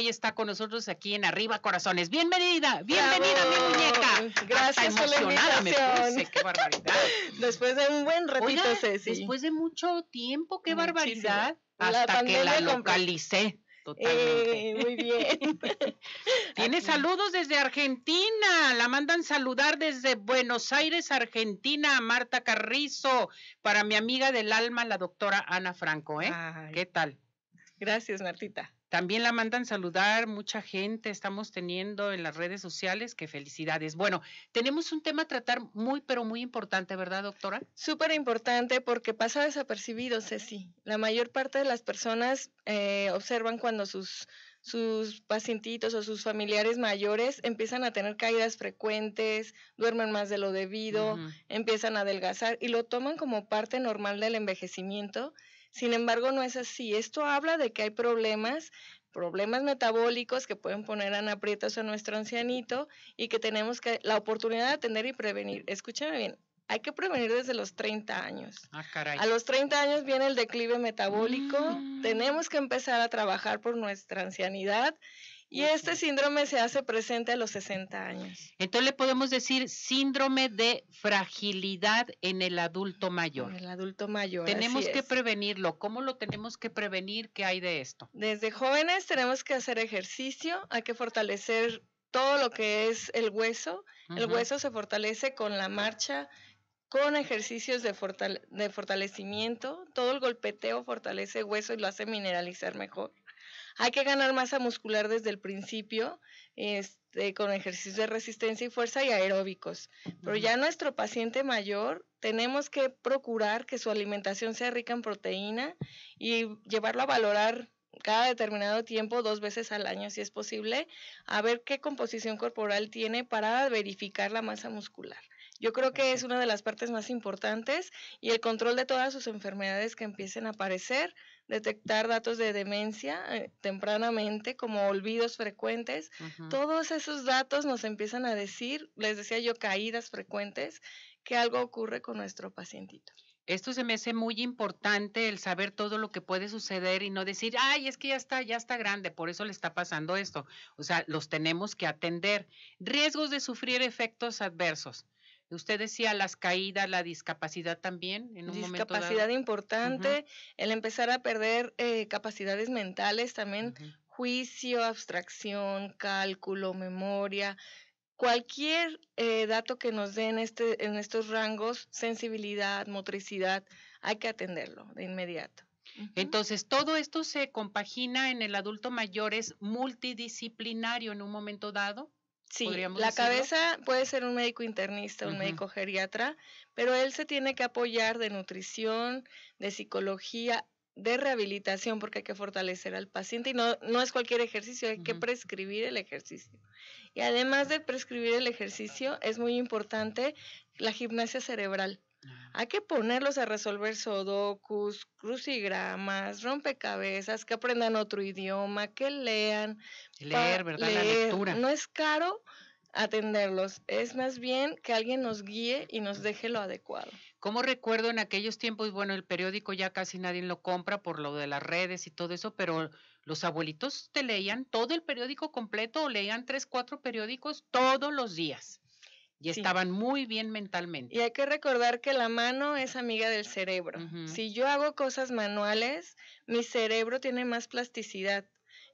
Hoy está con nosotros aquí en Arriba Corazones. Bienvenida, bienvenida, mi muñeca. Gracias, emocionada me qué barbaridad. Después de un buen ratito, Ceci. Después de mucho tiempo, qué barbaridad. Hasta que la localicé. Totalmente. Eh, muy bien. Tiene saludos desde Argentina. La mandan saludar desde Buenos Aires, Argentina, Marta Carrizo, para mi amiga del alma, la doctora Ana Franco. ¿eh? ¿Qué tal? Gracias, Martita. También la mandan saludar mucha gente, estamos teniendo en las redes sociales, que felicidades. Bueno, tenemos un tema a tratar muy, pero muy importante, ¿verdad, doctora? Súper importante porque pasa desapercibido, Ceci. La mayor parte de las personas eh, observan cuando sus sus pacientitos o sus familiares mayores empiezan a tener caídas frecuentes, duermen más de lo debido, empiezan a adelgazar y lo toman como parte normal del envejecimiento sin embargo, no es así. Esto habla de que hay problemas problemas metabólicos que pueden poner en aprietos a nuestro ancianito y que tenemos la oportunidad de atender y prevenir. Escúchame bien, hay que prevenir desde los 30 años. Ah, a los 30 años viene el declive metabólico, mm. tenemos que empezar a trabajar por nuestra ancianidad y este síndrome se hace presente a los 60 años. Entonces le podemos decir síndrome de fragilidad en el adulto mayor. En el adulto mayor. Tenemos que prevenirlo. ¿Cómo lo tenemos que prevenir? ¿Qué hay de esto? Desde jóvenes tenemos que hacer ejercicio, hay que fortalecer todo lo que es el hueso. El hueso se fortalece con la marcha, con ejercicios de, de fortalecimiento. Todo el golpeteo fortalece hueso y lo hace mineralizar mejor. Hay que ganar masa muscular desde el principio, este, con ejercicios de resistencia y fuerza y aeróbicos. Pero ya nuestro paciente mayor tenemos que procurar que su alimentación sea rica en proteína y llevarlo a valorar cada determinado tiempo, dos veces al año si es posible, a ver qué composición corporal tiene para verificar la masa muscular. Yo creo que es una de las partes más importantes y el control de todas sus enfermedades que empiecen a aparecer detectar datos de demencia eh, tempranamente, como olvidos frecuentes. Todos esos datos nos empiezan a decir, les decía yo, caídas frecuentes, que algo ocurre con nuestro pacientito. Esto se me hace muy importante, el saber todo lo que puede suceder y no decir, ay, es que ya está, ya está grande, por eso le está pasando esto. O sea, los tenemos que atender. Riesgos de sufrir efectos adversos. Usted decía las caídas, la discapacidad también, en un momento dado. importante, el empezar a perder eh, capacidades mentales también, juicio, abstracción, cálculo, memoria, cualquier eh, dato que nos den este, en estos rangos, sensibilidad, motricidad, hay que atenderlo de inmediato. Entonces, todo esto se compagina en el adulto mayor, es multidisciplinario en un momento dado. Sí, la cabeza puede ser un médico internista, un médico geriatra, pero él se tiene que apoyar de nutrición, de psicología, de rehabilitación, porque hay que fortalecer al paciente y no, no es cualquier ejercicio, hay que prescribir el ejercicio. Y además de prescribir el ejercicio, es muy importante la gimnasia cerebral. Hay que ponerlos a resolver sodocus crucigramas, rompecabezas, que aprendan otro idioma, que lean. Leer, ¿verdad? La lectura. No es caro atenderlos, es más bien que alguien nos guíe y nos deje lo adecuado. Como recuerdo en aquellos tiempos, bueno, el periódico ya casi nadie lo compra por lo de las redes y todo eso, pero los abuelitos te leían todo el periódico completo o leían tres, cuatro periódicos todos los días y estaban muy bien mentalmente. Y hay que recordar que la mano es amiga del cerebro. Si yo hago cosas manuales, mi cerebro tiene más plasticidad.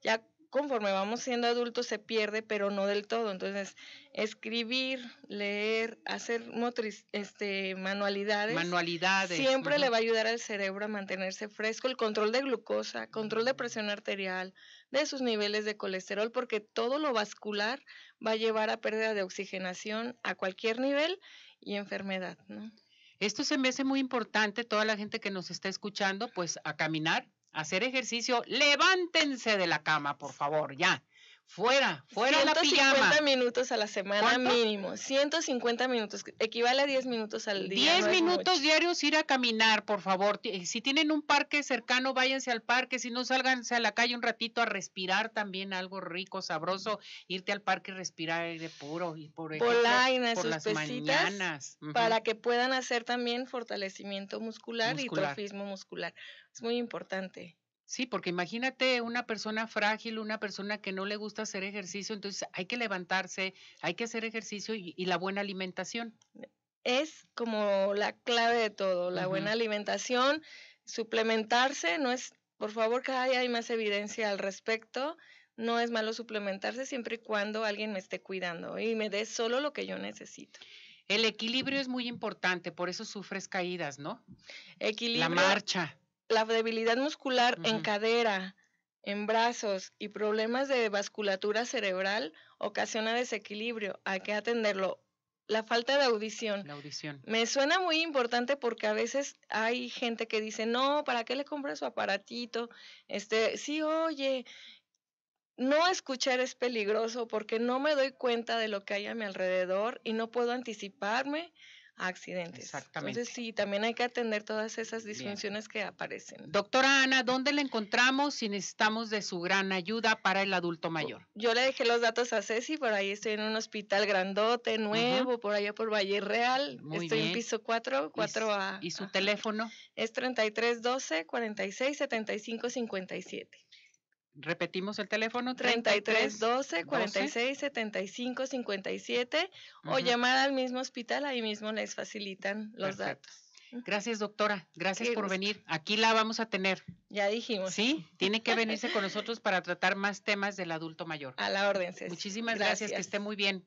Ya conforme vamos siendo adultos se pierde, pero no del todo. Entonces, escribir, leer, hacer motriz, este, manualidades. Manualidades. Siempre le va a ayudar al cerebro a mantenerse fresco. El control de glucosa, control de presión arterial, de sus niveles de colesterol, porque todo lo vascular va a llevar a pérdida de oxigenación a cualquier nivel y enfermedad, Esto se me hace muy importante, toda la gente que nos está escuchando, pues a caminar, hacer ejercicio, levántense de la cama, por favor, ya. Fuera, fuera 150 la pijama. minutos a la semana mínimo. 150 minutos, equivale a 10 minutos al día. 10 minutos diarios ir a caminar, por favor. Eh, si tienen un parque cercano, váyanse al parque. Si no, salganse a la calle un ratito a respirar también algo rico, sabroso. Irte al parque y respirar aire puro. Y por ejemplo, las mañanas. Para que puedan hacer también fortalecimiento muscular. y trofismo muscular. Es muy importante. Sí, porque imagínate una persona frágil, una persona que no le gusta hacer ejercicio, entonces hay que levantarse, hay que hacer ejercicio y, la buena alimentación. Es como la clave de todo, la buena alimentación, suplementarse, no es, por favor, cada día hay más evidencia al respecto, no es malo suplementarse siempre y cuando alguien me esté cuidando y me dé solo lo que yo necesito. El equilibrio es muy importante, por eso sufres caídas, ¿no? La marcha la debilidad muscular en cadera, en brazos y problemas de vasculatura cerebral ocasiona desequilibrio. Hay que atenderlo. La falta de audición. audición. Me suena muy importante porque a veces hay gente que dice, no, ¿para qué le compra su aparatito? Este, sí, oye, no escuchar es peligroso porque no me doy cuenta de lo que hay a mi alrededor y no puedo anticiparme accidentes. Exactamente. Entonces sí, también hay que atender todas esas disfunciones que aparecen. Doctora Ana, ¿dónde la encontramos si necesitamos de su gran ayuda para el adulto mayor? Yo le dejé los datos a Ceci, por ahí estoy en un hospital grandote, nuevo, por allá por Valle Real. estoy en piso 4, 4A. ¿Y, su teléfono? Es 3312 46 Repetimos el teléfono 33 12 46 75 57 o llamada al mismo hospital, ahí mismo les facilitan los datos. Gracias, doctora. Gracias por venir. Aquí la vamos a tener. Ya dijimos. Sí, tiene que venirse con nosotros para tratar más temas del adulto mayor. A la orden. Muchísimas gracias. Que esté muy bien.